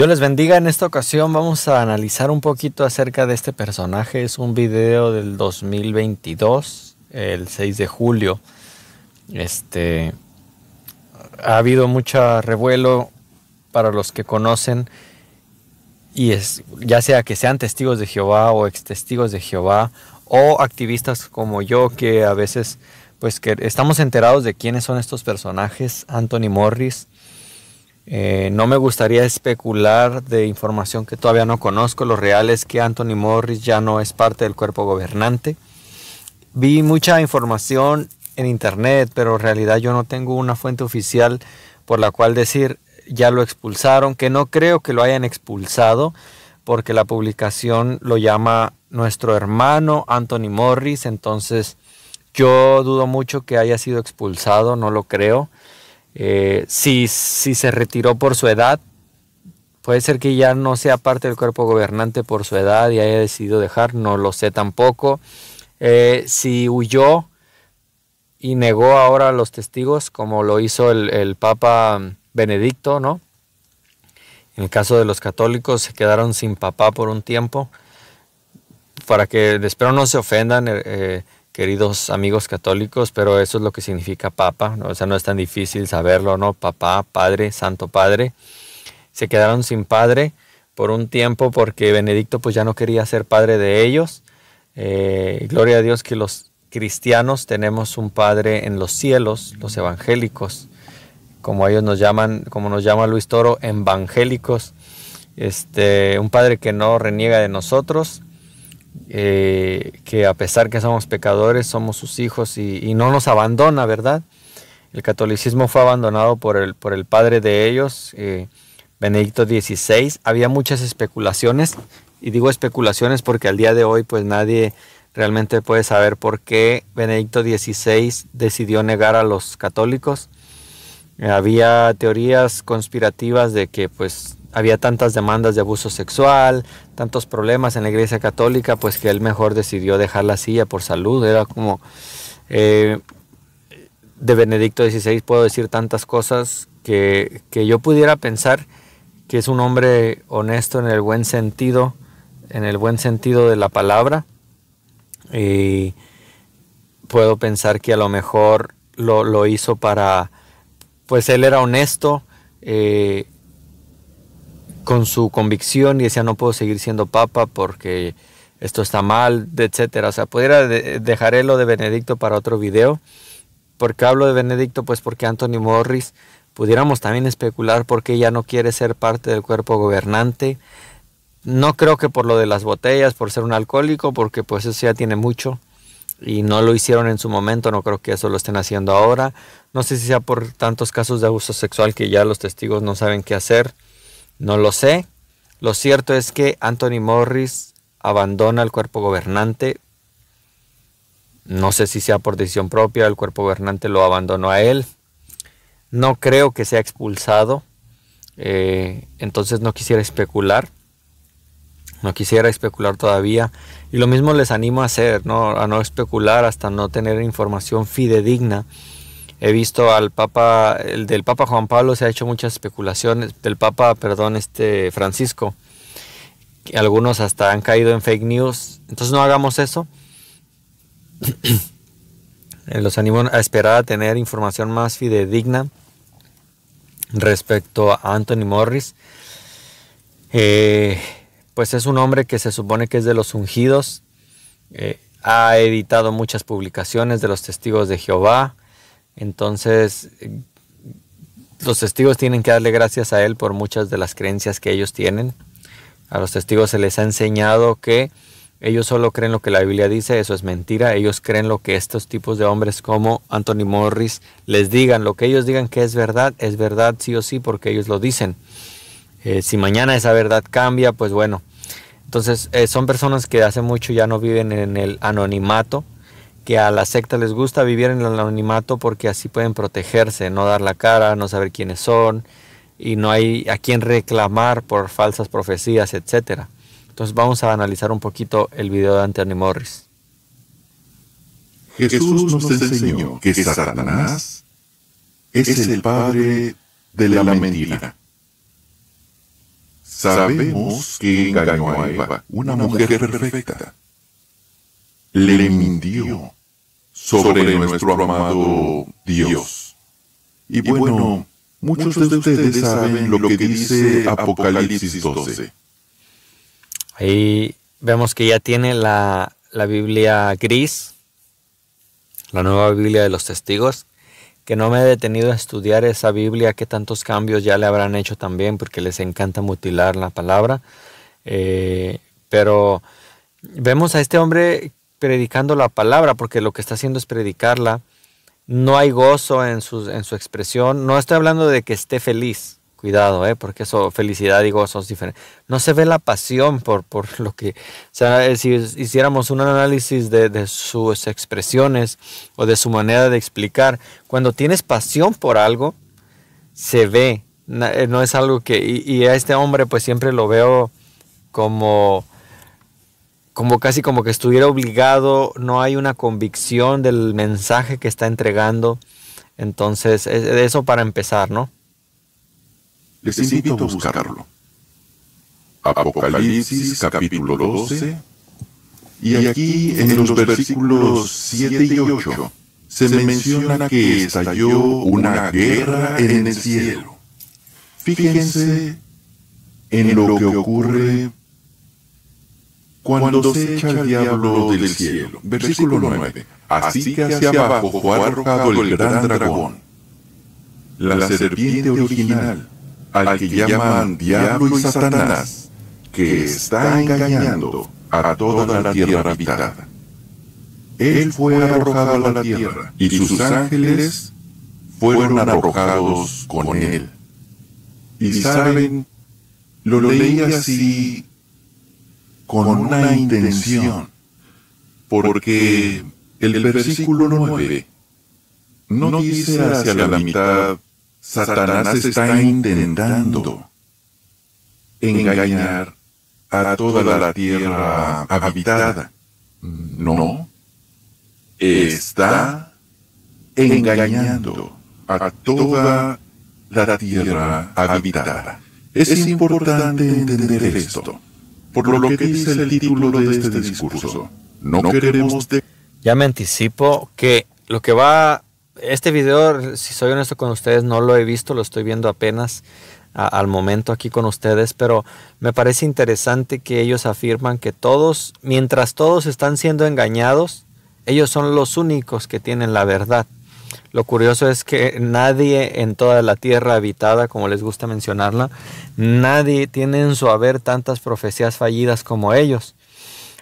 Yo les bendiga. En esta ocasión vamos a analizar un poquito acerca de este personaje. Es un video del 2022, el 6 de julio. Este ha habido mucho revuelo para los que conocen y es ya sea que sean testigos de Jehová o ex testigos de Jehová o activistas como yo que a veces pues que estamos enterados de quiénes son estos personajes, Anthony Morris, eh, no me gustaría especular de información que todavía no conozco. Lo real es que Anthony Morris ya no es parte del cuerpo gobernante. Vi mucha información en internet, pero en realidad yo no tengo una fuente oficial por la cual decir ya lo expulsaron, que no creo que lo hayan expulsado, porque la publicación lo llama nuestro hermano Anthony Morris, entonces yo dudo mucho que haya sido expulsado, no lo creo. Eh, si, si se retiró por su edad, puede ser que ya no sea parte del cuerpo gobernante por su edad y haya decidido dejar, no lo sé tampoco. Eh, si huyó y negó ahora a los testigos, como lo hizo el, Papa Benedicto, ¿no? En el caso de los católicos se quedaron sin papá por un tiempo, para que espero no se ofendan. Eh, eh queridos amigos católicos, pero eso es lo que significa papa, o sea, no es tan difícil saberlo, ¿no? Papá, padre, santo padre. Se quedaron sin padre por un tiempo porque Benedicto pues ya no quería ser padre de ellos. Eh, gloria a Dios que los cristianos tenemos un padre en los cielos, los evangélicos, como ellos nos llaman, como nos llama Luis Toro, evangélicos. Este, un padre que no reniega de nosotros, eh, que a pesar que somos pecadores, somos sus hijos y, no nos abandona, ¿verdad? El catolicismo fue abandonado por el, por el padre de ellos, eh, Benedicto XVI. Había muchas especulaciones, y digo especulaciones porque al día de hoy pues nadie realmente puede saber por qué Benedicto XVI decidió negar a los católicos. Había teorías conspirativas de que pues había tantas demandas de abuso sexual, tantos problemas en la iglesia católica, pues que él mejor decidió dejar la silla por salud. Era como, eh, de Benedicto XVI puedo decir tantas cosas que, yo pudiera pensar que es un hombre honesto en el buen sentido, en el buen sentido de la palabra. Y puedo pensar que a lo mejor lo, hizo para, pues él era honesto. Eh, con su convicción y decía, no puedo seguir siendo papa porque esto está mal, etcétera. O sea, pudiera dejaré lo de Benedicto para otro video. porque hablo de Benedicto? Pues porque Anthony Morris, pudiéramos también especular por qué ya no quiere ser parte del cuerpo gobernante. No creo que por lo de las botellas, por ser un alcohólico, porque pues eso ya tiene mucho y no lo hicieron en su momento, no creo que eso lo estén haciendo ahora. No sé si sea por tantos casos de abuso sexual que ya los testigos no saben qué hacer. No lo sé. Lo cierto es que Anthony Morris abandona el cuerpo gobernante. No sé si sea por decisión propia, el cuerpo gobernante lo abandonó a él. No creo que sea expulsado. Eh, entonces no quisiera especular. No quisiera especular todavía. Y lo mismo les animo a hacer, a no especular hasta no tener información fidedigna He visto al Papa, el del Papa Juan Pablo se ha hecho muchas especulaciones, del Papa, perdón, este Francisco. Algunos hasta han caído en fake news. Entonces no hagamos eso. Eh, los animo a esperar a tener información más fidedigna respecto a Anthony Morris. Eh, pues es un hombre que se supone que es de los ungidos. Eh, ha editado muchas publicaciones de los testigos de Jehová. Entonces, los testigos tienen que darle gracias a Él por muchas de las creencias que ellos tienen. A los testigos se les ha enseñado que ellos solo creen lo que la Biblia dice, eso es mentira. Ellos creen lo que estos tipos de hombres como Anthony Morris les digan. Lo que ellos digan que es verdad, es verdad sí o sí porque ellos lo dicen. Eh, si mañana esa verdad cambia, pues bueno. Entonces eh, son personas que hace mucho ya no viven en el anonimato que a la secta les gusta vivir en el anonimato porque así pueden protegerse, no dar la cara, no saber quiénes son y no hay a quién reclamar por falsas profecías, etc. Entonces vamos a analizar un poquito el video de Anthony Morris. Jesús nos enseñó que Satanás es el padre de la mentira. Sabemos que engañó a Eva, una mujer perfecta le mintió sobre nuestro amado Dios. Y bueno, muchos de ustedes saben lo que dice Apocalipsis 12. Ahí vemos que ya tiene la, Biblia gris, la nueva Biblia de los testigos, que no me he detenido a estudiar esa Biblia, que tantos cambios ya le habrán hecho también, porque les encanta mutilar la palabra. Eh, pero vemos a este hombre predicando la palabra, porque lo que está haciendo es predicarla. No hay gozo en su, expresión. No estoy hablando de que esté feliz. Cuidado, eh, porque eso, felicidad y gozo es diferente. No se ve la pasión por, por lo que. O sea, eh, si hiciéramos un análisis de, sus expresiones o de su manera de explicar, cuando tienes pasión por algo, se ve. Eh, no, es algo que. Y, y, a este hombre, pues siempre lo veo como como casi como que estuviera obligado, no hay una convicción del mensaje que está entregando. Entonces, eso para empezar, ¿no? Les invito a buscarlo. Apocalipsis capítulo 12. Y aquí en los versículos 7 y 8 se menciona que estalló una guerra en el cielo. Fíjense en lo que ocurre cuando se echa el diablo del cielo. Versículo 9. Así que hacia abajo fue arrojado el gran dragón, la serpiente original, al que llaman diablo y satanás, que está engañando a toda la tierra habitada. Él fue arrojado a la tierra y sus ángeles fueron arrojados con él. Y saben, lo leí así con una intención, porque el versículo 9 no dice hacia la mitad, Satanás está intentando engañar a toda la tierra habitada. No, está engañando a toda la tierra habitada. Es importante entender esto por lo que dice el título de este discurso. No queremos... ya me anticipo que lo que va... Este video, si soy honesto con ustedes, no lo he visto, lo estoy viendo apenas al momento aquí con ustedes, pero me parece interesante que ellos afirman que todos, mientras todos están siendo engañados, ellos son los únicos que tienen la verdad. Lo curioso es que nadie en toda la tierra habitada, como les gusta mencionarla, nadie tiene en su haber tantas profecías fallidas como ellos.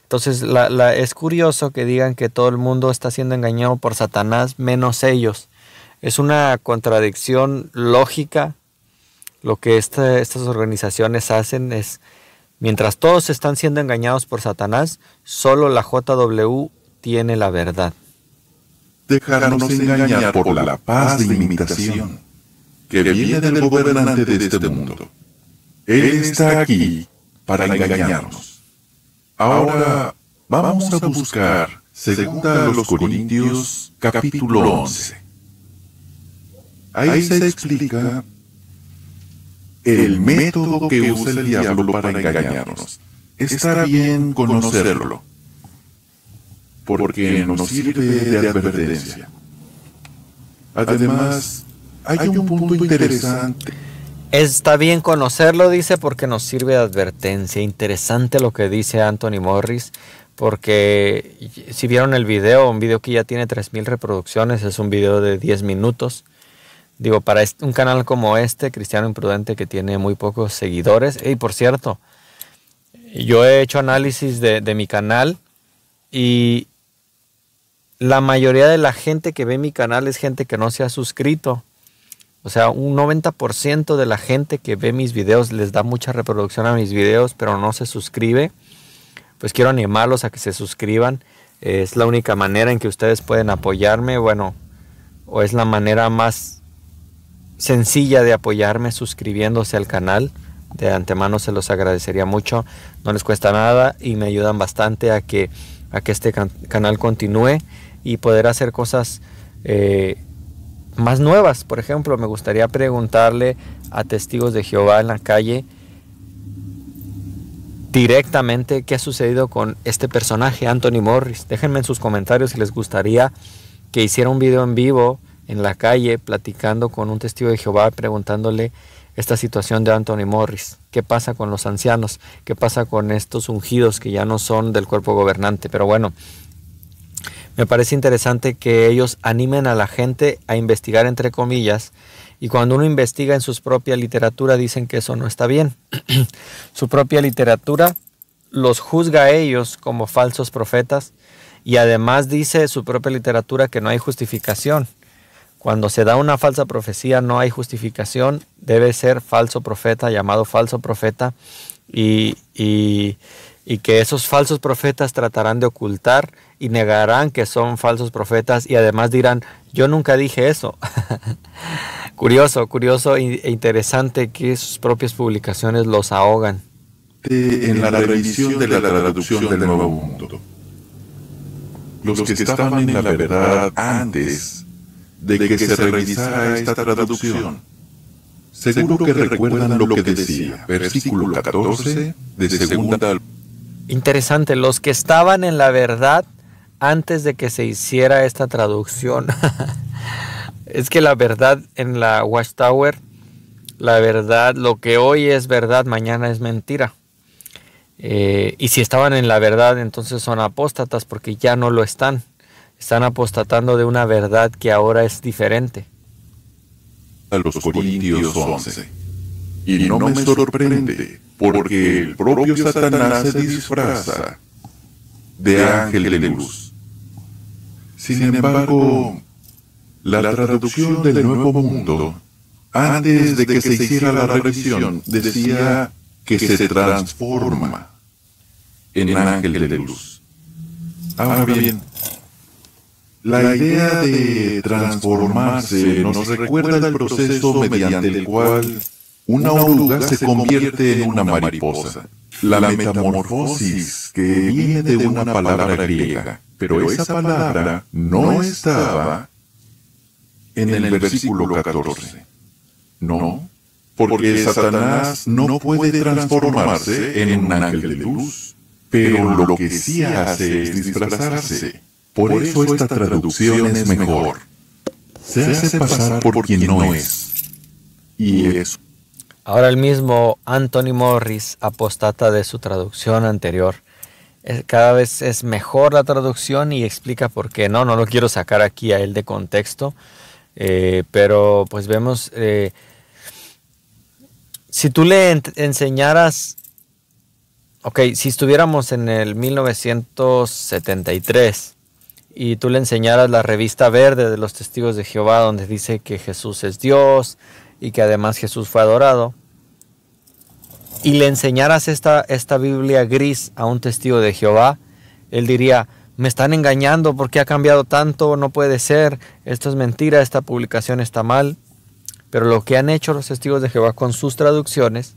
Entonces es curioso que digan que todo el mundo está siendo engañado por Satanás menos ellos. Es una contradicción lógica. Lo que estas organizaciones hacen es, mientras todos están siendo engañados por Satanás, solo la JW tiene la verdad. Dejarnos engañar por la paz de imitación que viene del gobernante de este, este mundo. Él está aquí para engañarnos. Ahora vamos a buscar segunda los Corintios capítulo 11. Ahí se explica el método que usa el diablo para engañarnos. Estará bien conocerlo porque nos sirve de advertencia. Además, hay un punto interesante. Está bien conocerlo, dice, porque nos sirve de advertencia. Interesante lo que dice Anthony Morris, porque si vieron el video, un video que ya tiene 3.000 reproducciones, es un video de 10 minutos. Digo, para un canal como este, Cristiano Imprudente, que tiene muy pocos seguidores. Y por cierto, yo he hecho análisis de, de mi canal y la mayoría de la gente que ve mi canal es gente que no se ha suscrito. O sea, un 90% de la gente que ve mis videos les da mucha reproducción a mis videos, pero no se suscribe. Pues quiero animarlos a que se suscriban. Es la única manera en que ustedes pueden apoyarme. Bueno, o es la manera más sencilla de apoyarme suscribiéndose al canal. De antemano se los agradecería mucho. No les cuesta nada y me ayudan bastante a que, a que este canal continúe y poder hacer cosas eh, más nuevas. Por ejemplo, me gustaría preguntarle a testigos de Jehová en la calle directamente qué ha sucedido con este personaje, Anthony Morris. Déjenme en sus comentarios si les gustaría que hiciera un video en vivo en la calle platicando con un testigo de Jehová preguntándole esta situación de Anthony Morris. ¿Qué pasa con los ancianos? ¿Qué pasa con estos ungidos que ya no son del cuerpo gobernante? Pero bueno, me parece interesante que ellos animen a la gente a investigar entre comillas y cuando uno investiga en su propia literatura dicen que eso no está bien. su propia literatura los juzga a ellos como falsos profetas y además dice su propia literatura que no hay justificación. Cuando se da una falsa profecía no hay justificación, debe ser falso profeta, llamado falso profeta y, y y que esos falsos profetas tratarán de ocultar y negarán que son falsos profetas y además dirán, yo nunca dije eso. curioso, curioso e interesante que sus propias publicaciones los ahogan. En la revisión de la traducción del Nuevo Mundo, los que estaban en la verdad antes de que se revisara esta traducción, Seguro que recuerdan lo que decía, versículo 14 de segunda Interesante, los que estaban en la verdad antes de que se hiciera esta traducción. es que la verdad en la Watchtower, la verdad, lo que hoy es verdad, mañana es mentira. Eh, y si estaban en la verdad, entonces son apóstatas porque ya no lo están. Están apostatando de una verdad que ahora es diferente. A los Corintios 11. Y no me sorprende porque el propio Satanás se disfraza de ángel de luz. Sin embargo, la traducción del Nuevo Mundo, antes de que se hiciera la revisión, decía que se transforma en ángel de luz. Ahora bien, la idea de transformarse nos recuerda el proceso mediante el cual una oruga se convierte en una mariposa. La metamorfosis que viene de una palabra griega, pero esa palabra no estaba en el versículo 14. No, porque Satanás no puede transformarse en un ángel de luz, pero lo que sí hace es disfrazarse. Por eso esta traducción es mejor. Se hace pasar por quien no es. Y es... Ahora el mismo Anthony Morris apostata de su traducción anterior. Cada vez es mejor la traducción y explica por qué. No, no lo quiero sacar aquí a él de contexto, eh, pero pues vemos, eh, si tú le enseñaras, ok, si estuviéramos en el 1973 y tú le enseñaras la revista verde de los testigos de Jehová donde dice que Jesús es Dios, y que además Jesús fue adorado, y le enseñaras esta, esta Biblia gris a un testigo de Jehová, él diría, me están engañando porque ha cambiado tanto, no puede ser, esto es mentira, esta publicación está mal. Pero lo que han hecho los testigos de Jehová con sus traducciones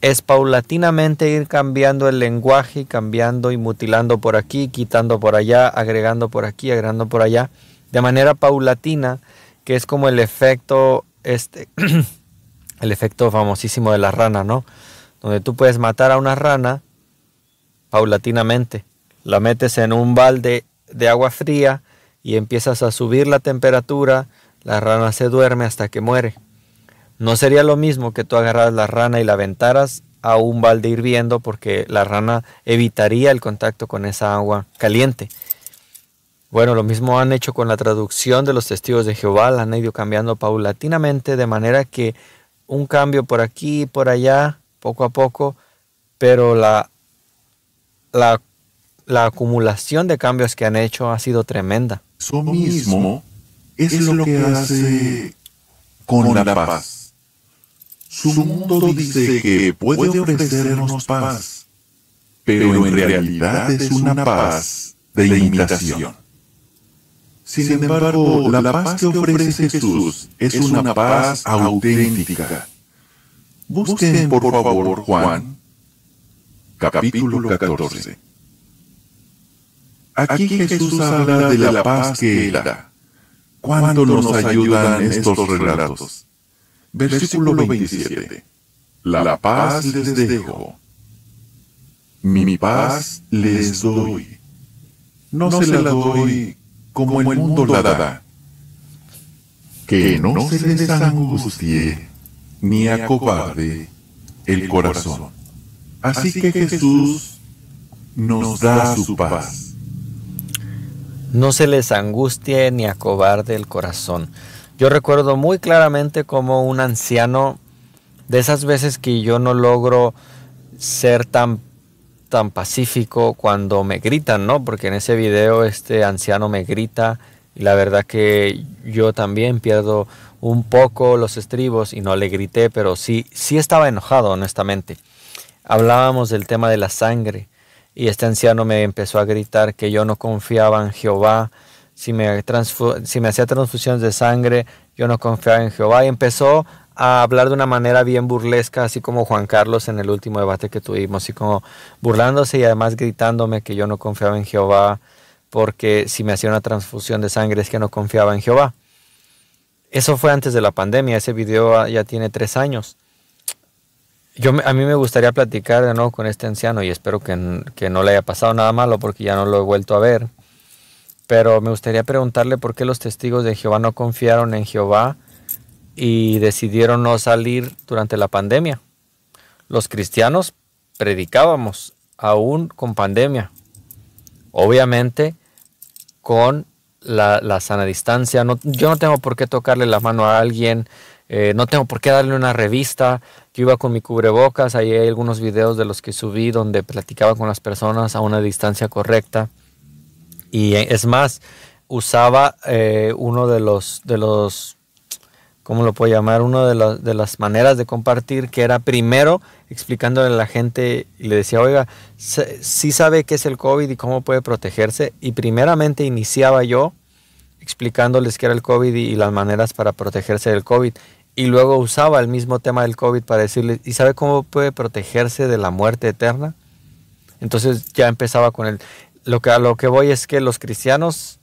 es paulatinamente ir cambiando el lenguaje, cambiando y mutilando por aquí, quitando por allá, agregando por aquí, agregando por allá, de manera paulatina, que es como el efecto este el efecto famosísimo de la rana, ¿no? Donde tú puedes matar a una rana paulatinamente. La metes en un balde de agua fría y empiezas a subir la temperatura, la rana se duerme hasta que muere. No sería lo mismo que tú agarras la rana y la aventaras a un balde hirviendo porque la rana evitaría el contacto con esa agua caliente. Bueno, lo mismo han hecho con la traducción de los testigos de Jehová, la han ido cambiando paulatinamente de manera que un cambio por aquí, por allá, poco a poco, pero la, la, acumulación de cambios que han hecho ha sido tremenda. Eso mismo es, lo que hace con la paz. Su mundo dice que puede ofrecernos paz, pero en realidad es una paz de imitación. Sin embargo, la paz que ofrece Jesús es una paz auténtica. Busquen, por favor, Juan, capítulo 14. Aquí Jesús habla de la paz que Él da. Cuándo nos ayudan estos relatos? Versículo 27. La paz les dejo. Mi paz les doy. No se la doy como el mundo la da. Que no se les angustie ni acobarde el corazón. Así que Jesús nos da su paz. No se les angustie ni acobarde el corazón. Yo recuerdo muy claramente como un anciano, de esas veces que yo no logro ser tan tan pacífico cuando me gritan, ¿no? Porque en ese video este anciano me grita y la verdad que yo también pierdo un poco los estribos y no le grité, pero sí, sí estaba enojado, honestamente. Hablábamos del tema de la sangre y este anciano me empezó a gritar que yo no confiaba en Jehová, si me, si me hacía transfusiones de sangre, yo no confiaba en Jehová y empezó a hablar de una manera bien burlesca, así como Juan Carlos en el último debate que tuvimos, así como burlándose y además gritándome que yo no confiaba en Jehová porque si me hacía una transfusión de sangre es que no confiaba en Jehová. Eso fue antes de la pandemia, ese video ya tiene tres años. Yo, a mí me gustaría platicar de nuevo con este anciano y espero que no le haya pasado nada malo porque ya no lo he vuelto a ver. Pero me gustaría preguntarle por qué los testigos de Jehová no confiaron en Jehová y decidieron no salir durante la pandemia. Los cristianos predicábamos aún con pandemia. Obviamente con la, sana distancia. yo no tengo por qué tocarle la mano a alguien. Eh, no tengo por qué darle una revista. Yo iba con mi cubrebocas. Ahí hay algunos videos de los que subí donde platicaba con las personas a una distancia correcta. Y eh, es más, usaba eh, uno de los, de los ¿cómo lo puedo llamar? Una de, las maneras de compartir que era primero explicándole a la gente y le decía, oiga, si sabe qué es el COVID y cómo puede protegerse. Y primeramente iniciaba yo explicándoles qué era el COVID y, las maneras para protegerse del COVID. Y luego usaba el mismo tema del COVID para decirles, ¿y sabe cómo puede protegerse de la muerte eterna? Entonces ya empezaba con el... Lo que, a lo que voy es que los cristianos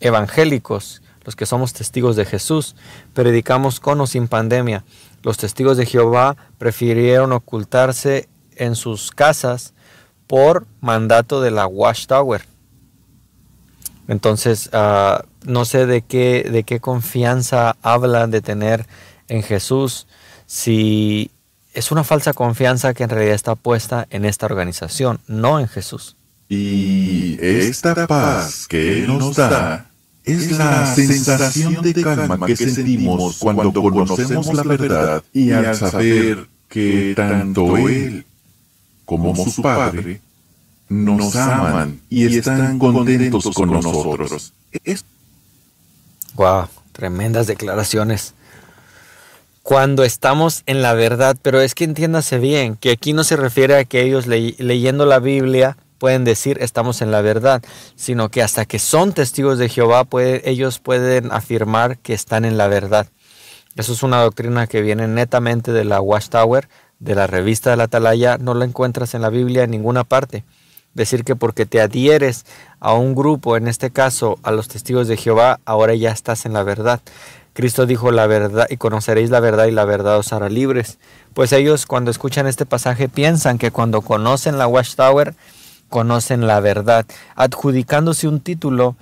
evangélicos, los pues que somos testigos de Jesús, predicamos con o sin pandemia. Los testigos de Jehová prefirieron ocultarse en sus casas por mandato de la Watchtower. Entonces, ah, no sé de qué, de qué confianza hablan de tener en Jesús si es una falsa confianza que en realidad está puesta en esta organización, no en Jesús. Y esta paz que nos da es la sensación de calma que sentimos cuando conocemos la verdad y al saber que tanto Él como su Padre nos aman y están contentos con nosotros. Wow, tremendas declaraciones. Cuando estamos en la verdad, pero es que entiéndase bien que aquí no se refiere a que ellos leyendo la Biblia pueden decir estamos en la verdad, sino que hasta que son testigos de Jehová, ellos pueden afirmar que están en la verdad. Eso es una doctrina que viene netamente de la Watchtower, de la revista de la Atalaya, no la encuentras en la Biblia en ninguna parte. Decir que porque te adhieres a un grupo, en este caso a los testigos de Jehová, ahora ya estás en la verdad. Cristo dijo la verdad y conoceréis la verdad y la verdad os hará libres. Pues ellos cuando escuchan este pasaje piensan que cuando conocen la Watchtower, conocen la verdad, adjudicándose un título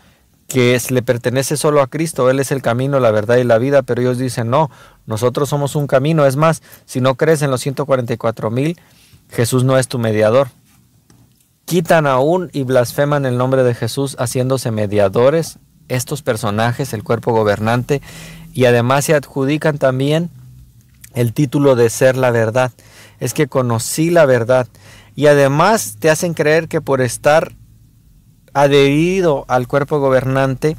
que le pertenece solo a Cristo. Él es el camino, la verdad y la vida, pero ellos dicen, no, nosotros somos un camino. Es más, si no crees en los 144 mil, Jesús no es tu mediador. Quitan aún y blasfeman el nombre de Jesús haciéndose mediadores estos personajes, el cuerpo gobernante, y además se adjudican también el título de ser la verdad. Es que conocí la verdad. Y además te hacen creer que por estar adherido al cuerpo gobernante,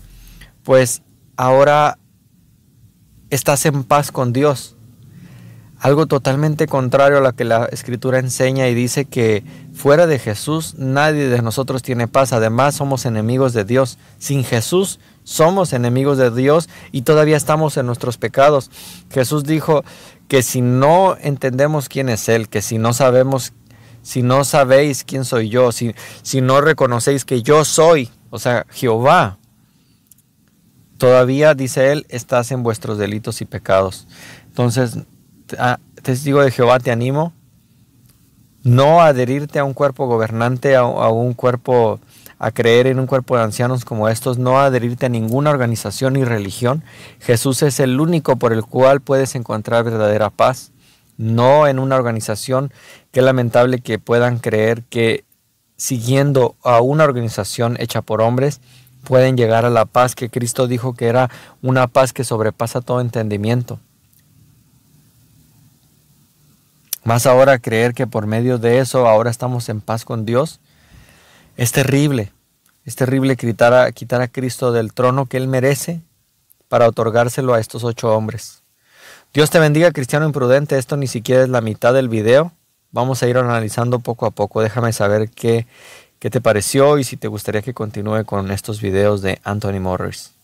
pues ahora estás en paz con Dios. Algo totalmente contrario a lo que la escritura enseña y dice que fuera de Jesús nadie de nosotros tiene paz. Además somos enemigos de Dios. Sin Jesús somos enemigos de Dios y todavía estamos en nuestros pecados. Jesús dijo que si no entendemos quién es Él, que si no sabemos si no sabéis quién soy yo, si, si no reconocéis que yo soy, o sea, Jehová, todavía, dice él, estás en vuestros delitos y pecados. Entonces, ah, testigo de Jehová, te animo, no adherirte a un cuerpo gobernante, a un cuerpo a creer en un cuerpo de ancianos como estos, no adherirte a ninguna organización ni religión. Jesús es el único por el cual puedes encontrar verdadera paz no en una organización. Qué lamentable que puedan creer que siguiendo a una organización hecha por hombres pueden llegar a la paz que Cristo dijo que era una paz que sobrepasa todo entendimiento. Más ahora creer que por medio de eso ahora estamos en paz con Dios. Es terrible. Es terrible quitar a, quitar a Cristo del trono que Él merece para otorgárselo a estos ocho hombres. Dios te bendiga, cristiano imprudente. Esto ni siquiera es la mitad del video. Vamos a ir analizando poco a poco. Déjame saber qué, qué te pareció y si te gustaría que continúe con estos videos de Anthony Morris.